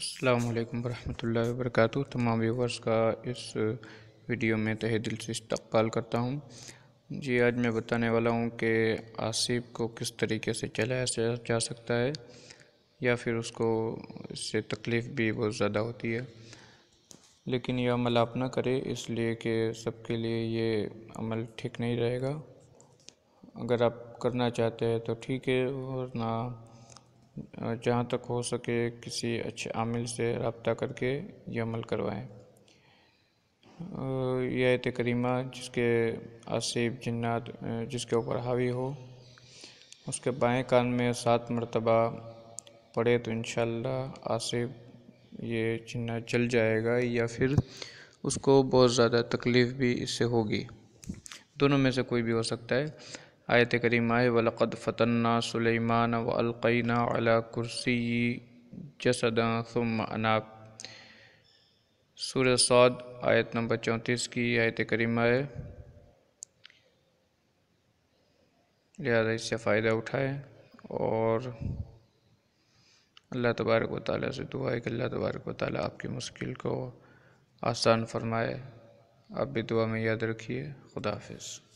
अल्लाम वरहमल वरक तमाम व्यूवर्स का इस वीडियो में तह दिल से इस्तकबाल करता हूँ जी आज मैं बताने वाला हूँ कि आसिफ को किस तरीके से चलाया जा सकता है या फिर उसको इससे तकलीफ़ भी बहुत ज़्यादा होती है लेकिन यह अमल आप ना करें इसलिए कि सबके लिए ये अमल ठीक नहीं रहेगा अगर आप करना चाहते हैं तो ठीक है और ना जहाँ तक हो सके किसी अच्छे आमिल से रबता करके ये अमल करवाएँ यह आयत करीमा जिसके आसिब जन्नात जिसके ऊपर हावी हो उसके बाएं कान में सात मरतबा पड़े तो इन आसिब ये जन्नात जल जाएगा या फिर उसको बहुत ज़्यादा तकलीफ़ भी इससे होगी दोनों में से कोई भी हो सकता है आयत करीमाए वलक़द फ़तन्ना सुलेमान व अलकैना अला कुर्सी जसदा सुम अनाब सूर सौद आयत नंबर चौंतीस की आयत करीमाए लिहाजा इससे फ़ायदा उठाए और अल्लाह तबारक व से दुआ है कि अल्लाह तबारक व आपकी मुश्किल को आसान फरमाए आप भी दुआ में याद रखिए खुदा हाफिज़